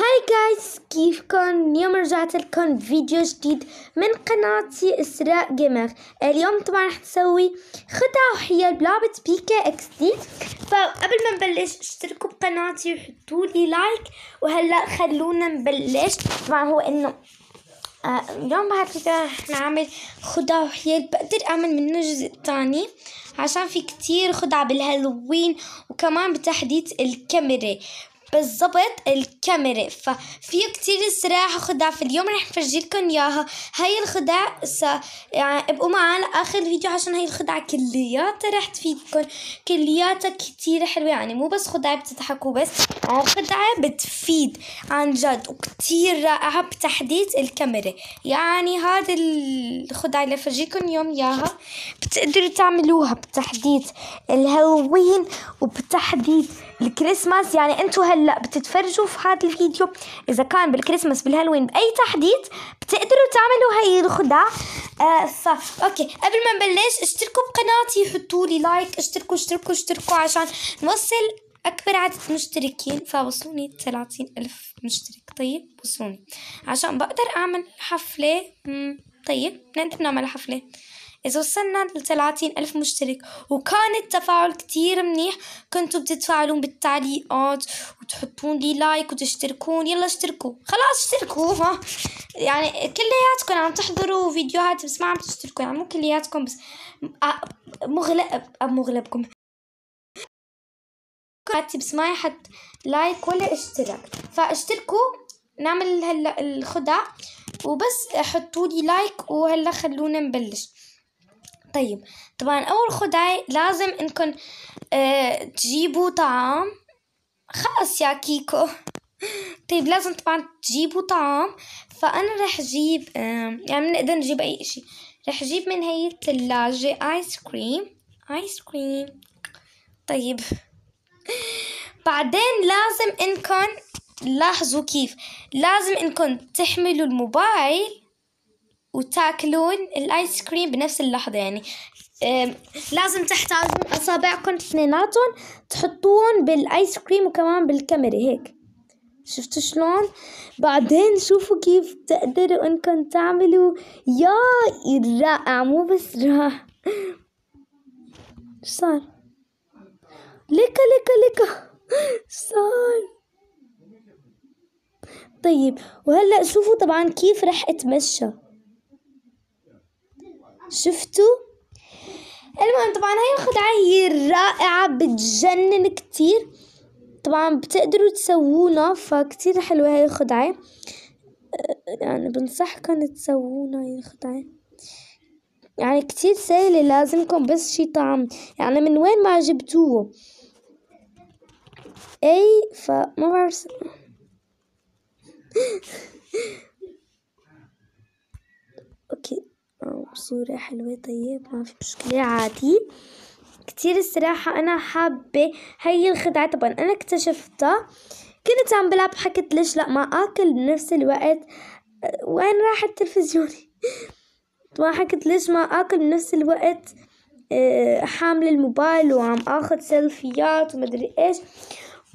هاي جايز كيفكم اليوم رجعت لكم فيديو جديد من قناتي اسراء جيمر اليوم طبعا رح نسوي خدع وحيل بلعبة كي اكس دي فقبل ما نبلش اشتركوا بقناتي وحطوا لي لايك وهلا خلونا نبلش طبعا هو انه آه اليوم بعد كده رح نعمل خدع وحيل بقدر اعمل منه جزء تاني عشان في كتير خدع بالهالوين وكمان بتحديث الكاميرا بالضبط الكاميرا ففي كتير سلاح خدع في اليوم رح نفرجي ياها هاي الخدع س... يعني ابقوا معنا لاخر الفيديو عشان هاي الخدع كلياتها رح تفيدكم كلياتها كتير حلوة يعني مو بس خدعة بتضحكوا بس آه، خدعة بتفيد عن جد وكتير رائعة بتحديث الكاميرا يعني هذا الخدعة اللي فرجيكم يوم ياها بتقدروا تعملوها بتحديث الهالوين وبتحديث الكريسماس يعني انتوا هلا بتتفرجوا في هذا الفيديو اذا كان بالكريسماس بالهالوين باي تحديث بتقدروا تعملوا هي الخدع آه ف... اوكي قبل ما نبلش اشتركوا بقناتي حطوا لي لايك اشتركوا اشتركوا اشتركوا عشان نوصل اكبر عدد مشتركين فوصلوني 30 الف مشترك طيب وصلوني عشان بقدر اعمل حفله طيب نقدر نعمل حفله إذا وصلنا لثلاثين ألف مشترك وكان التفاعل كتير منيح كنتوا بتتفاعلون بالتعليقات وتحطون لي لايك وتشتركون يلا اشتركوا خلاص اشتركوا ها يعني كلياتكم عم تحضروا فيديوهات بس ما عم تشتركوا يعني مو كلياتكم بس مغلب مغلبكم بس ما يحط لايك ولا اشترك فاشتركوا نعمل هلا الخدع وبس حطوا لي لايك وهلا خلونا نبلش طيب طبعا أول خدعة لازم إنكم آه تجيبوا طعام خلص يا كيكو طيب لازم طبعا تجيبوا طعام فأنا رح أجيب آه يعني بنقدر نجيب أي إشي رح أجيب من هي الثلاجة آيس كريم آيس كريم طيب بعدين لازم إنكم لاحظوا كيف لازم إنكم تحملوا الموبايل وتاكلون الايس كريم بنفس اللحظة يعني لازم تحتاجون اصابعكم اثنيناتهم تحطون بالايس كريم وكمان بالكاميرا هيك شفتوا شلون بعدين شوفوا كيف تقدروا انكم تعملوا يا رائع مو بس رائع صار ليكا ليكا ليكا صار طيب وهلا شوفوا طبعا كيف رح اتمشى شفتوا المهم طبعا هاي الخدعة هي رائعة بتجنن كتير طبعا بتقدروا تسوونا فكتير حلوة هاي الخدعة أه، يعني بنصحكم تسوونا هاي الخدعة يعني كتير سهلة لازمكم بس شي طعم يعني من وين ما جبتوه اي فما بعرف وصورة حلوة طيب ما في مشكلة عادي كتير الصراحة أنا حابة هي الخدعة طبعا أنا اكتشفتها كنت عم بلعب حكيت ليش لأ ما آكل بنفس الوقت آه، وين راح التلفزيون ما حكيت ليش ما آكل بنفس الوقت آه، حامل الموبايل وعم آخذ سيلفيات ومدري إيش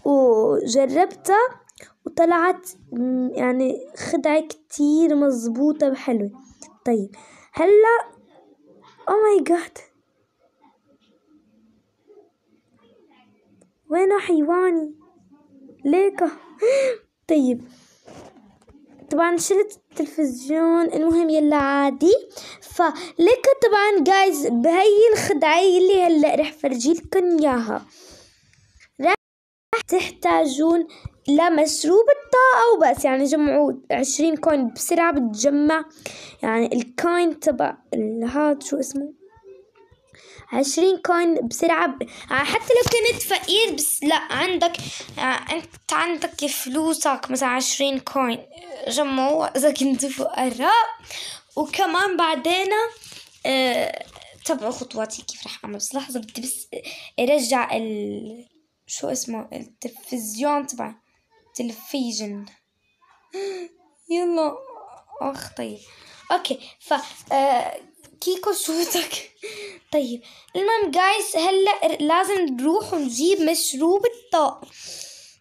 وجربتها وطلعت يعني خدعة كتير مزبوطة وحلوة طيب هلا او oh ماي جاد وينه حيواني ليكا طيب طبعا شلت التلفزيون المهم يلا عادي فليكا طبعا جايز بهي الخدعة اللي هلا رح فرجيلكن اياها رح تحتاجون لا مشروب الطاقة وبس يعني جمعوا عشرين كوين بسرعة بتجمع يعني الكوين تبع هاد شو اسمه عشرين كوين بسرعة ب... يعني حتى لو كنت فقير بس لا عندك آه، انت عندك فلوسك مثلا عشرين كوين جمعوها اذا كنت فقراء وكمان بعدين اه... تبعوا خطواتي كيف رح اعمل بس لحظة بدي بس ارجع ال شو اسمه التلفزيون تبعي تلفزيون يلا اختي اوكي ف آه، كيكو صوتك طيب المهم جايز هلا لازم نروح ونجيب مشروب الطاق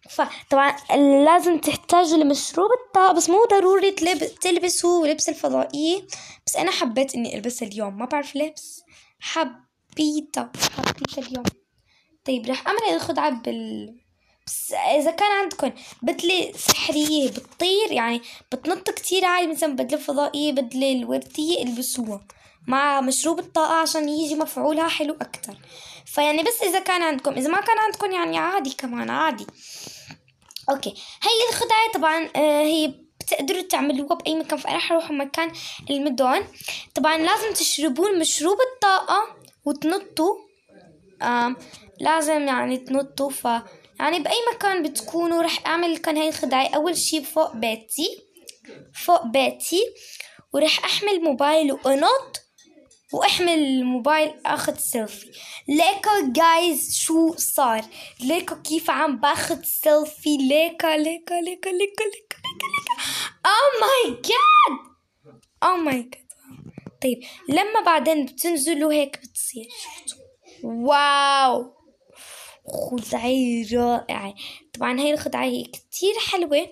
فطبعا لازم تحتاج لمشروب الطاق بس مو ضروري تلبسه لبس الفضائية بس أنا حبيت إني ألبسها اليوم ما بعرف لبس حبيتها حبيتها اليوم طيب راح أعمل الخدعة بال بس اذا كان عندكم بدله سحريه بتطير يعني بتنط كتير عالي مثلا بدله فضائيه بدله الورديه البسوها مع مشروب الطاقة عشان يجي مفعولها حلو أكتر فيعني بس إذا كان عندكم إذا ما كان عندكم يعني عادي كمان عادي أوكي هي الخدعة طبعا آه، هي بتقدروا تعملوها بأي مكان فأنا اروح مكان المدن طبعا لازم تشربون مشروب الطاقة وتنطوا لازم يعني تنطوا ف يعني بأي مكان بتكونوا رح أعمل كان هاي الخدعة أول شي فوق بيتي فوق بيتي ورح أحمل موبايل وأنط واحمل الموبايل اخذ سيلفي ليكو جايز شو صار ليكو كيف عم باخذ سيلفي ليكا ليكا ليكا ليكا ليكا ليكا ليكا او ماي جاد او ماي جاد طيب لما بعدين بتنزلوا هيك بتصير شفتوا واو خدعي رائعة طبعا هاي الخدعة هي كتير حلوة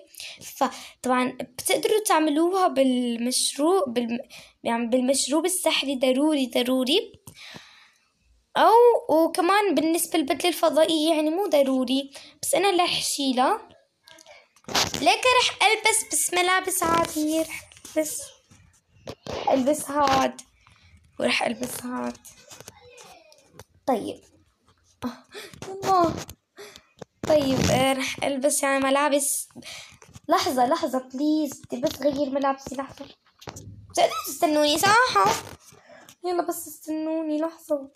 فطبعا بتقدروا تعملوها بالمشروب بالم... يعني بالمشروب السحري ضروري ضروري أو وكمان بالنسبة للبدلة الفضائية يعني مو ضروري بس أنا رح شيلها لكن رح ألبس بس ملابس عادية رح ألبس ألبس هاد ورح ألبس هاد طيب يلا طيب آه، رح البس يعني ملابس لحظة لحظة بليز بدي بس غير ملابسي لحظة بتقدروا تستنوني صح؟ يلا بس استنوني لحظة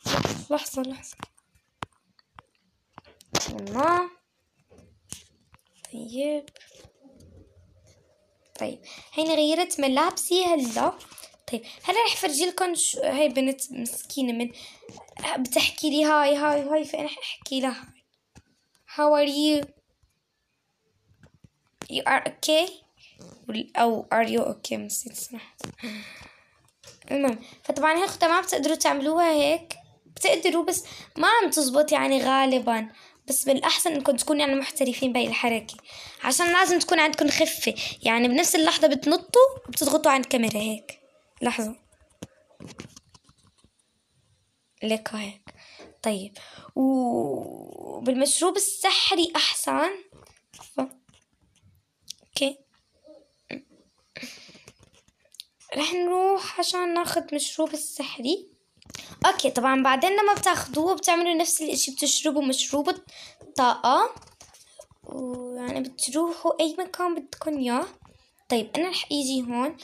لحظة لحظة يلا طيب طيب هيني غيرت ملابسي هلا طيب هلا رح فرجي لكم شو هاي بنت مسكينه من بتحكي لي هاي هاي هاي فانا رح احكي لها هاي ار يو يو ار اوكي او ار يو اوكي نسيت صراحه المهم فطبعا هي الخطه ما بتقدروا تعملوها هيك بتقدروا بس ما عم تزبط يعني غالبا بس بالأحسن إنكم تكونوا يعني محترفين بهي الحركة عشان لازم تكون عندكم خفة يعني بنفس اللحظة بتنطوا وبتضغطوا على الكاميرا هيك لحظة لك هيك طيب وبالمشروب السحري أحسن ف... اوكي رح نروح عشان ناخد مشروب السحري اوكي طبعا بعدين لما بتاخدوه بتعملوا نفس الاشي بتشربوا مشروب الطاقة ويعني بتروحوا اي مكان بدكم اياه طيب انا رح اجي هون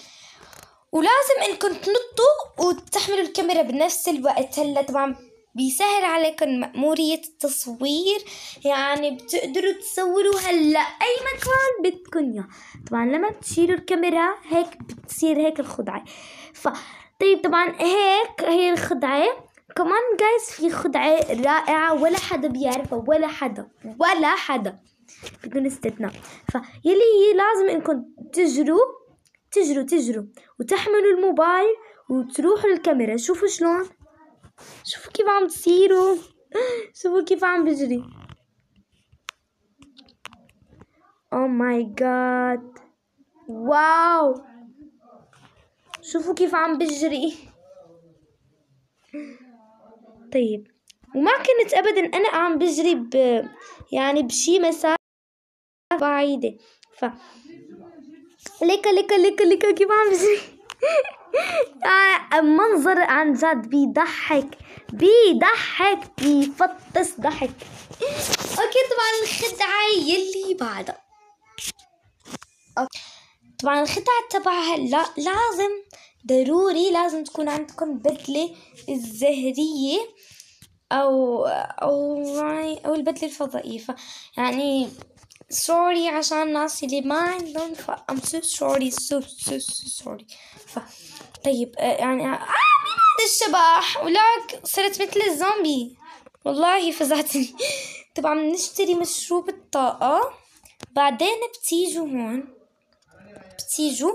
ولازم انكم تنطوا وتحملوا الكاميرا بنفس الوقت هلا طبعا بيسهل عليكم مأمورية التصوير يعني بتقدروا تصوروا هلا أي مكان بدكم إياه طبعا لما بتشيلوا الكاميرا هيك بتصير هيك الخدعة ف طيب طبعا هيك هي الخدعة كمان جايز في خدعة رائعة ولا حدا بيعرفها ولا حدا ولا حدا بدون استثناء فيلي هي لازم انكم تجروا تجروا تجروا وتحملوا الموبايل وتروحوا للكاميرا شوفوا شلون شوفوا كيف عم تصيروا شوفوا كيف عم بجري او ماي جاد واو شوفوا كيف عم بجري طيب وما كنت ابدا انا عم بجري ب يعني بشي مسافه بعيده ف ليكا ليكا ليكا ليكا كيف عم آه، المنظر عن جد بيضحك بيضحك بيفطس ضحك اوكي طبعا الخدعة يلي بعدها طبعا الخدعة تبعها هلا لازم ضروري لازم تكون عندكم بدلة الزهرية أو أو أو البدلة الفضائية يعني سوري عشان الناس اللي ما عندهم ف I'm so sorry so so سو sorry ف طيب آه، يعني آه مين هذا الشبح ولاك صرت مثل الزومبي والله فزعتني طبعا بنشتري مشروب الطاقة بعدين بتيجوا هون بتيجوا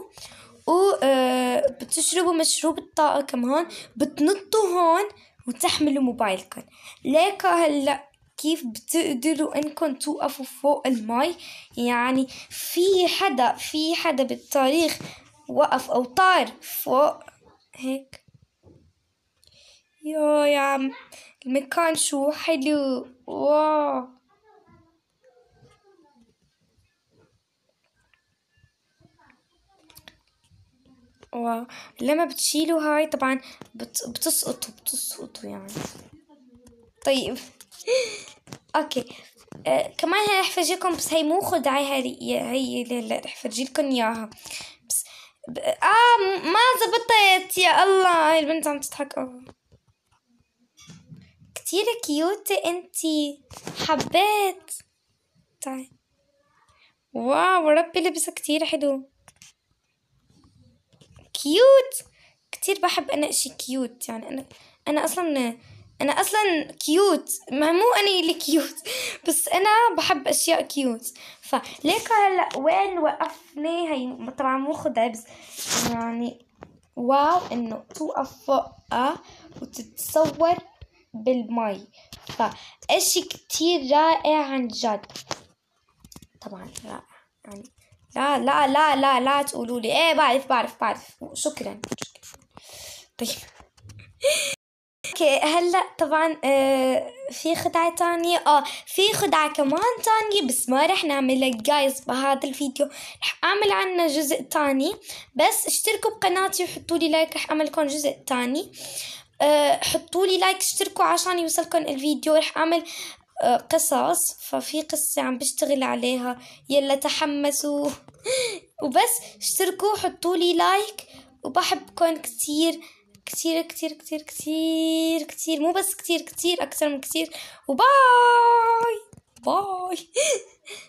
و آه، بتشربوا مشروب الطاقة كمان بتنطوا هون وتحملوا موبايلكم ليك هلا كيف بتقدروا انكم توقفوا فوق المي يعني في حدا في حدا بالتاريخ وقف او طار فوق هيك يا يا عم المكان شو حلو واو واو لما بتشيلوا هاي طبعا بتسقطوا بتسقطوا يعني طيب اوكي آه كمان رح فرجيكم بس هي مو خدعة هي هي اللي رح فرجيلكم اياها بس ب... اه ما زبطت يا الله هاي البنت عم تضحك اوه كتير كيوت انتي حبيت طيب واو ربي لبسة كتير حلو كيوت كتير بحب انا اشي كيوت يعني انا انا اصلا انا اصلا كيوت ما مو انا اللي كيوت بس انا بحب اشياء كيوت فليك هلا وين وقفني هي طبعا مو خدعه بس يعني واو انه توقف فوقها وتتصور بالمي فاشي كتير رائع عن جد طبعا رائع يعني لا لا لا لا لا تقولوا لي ايه بعرف بعرف بعرف شكرا, شكرا. طيب اوكي هلا طبعا آه في خدعة تانية اه في خدعة كمان تانية بس ما رح نعملها جايز بهذا الفيديو رح اعمل عنها جزء تاني بس اشتركوا بقناتي وحطوا لي لايك رح اعمل لكم جزء تاني أه حطوا لي لايك اشتركوا عشان يوصلكم الفيديو رح اعمل أه قصص ففي قصة عم بشتغل عليها يلا تحمسوا وبس اشتركوا حطوا لي لايك وبحبكم كتير كتير كتير كتير كتير كتير مو بس كتير كتير اكتر من كتير وباي باي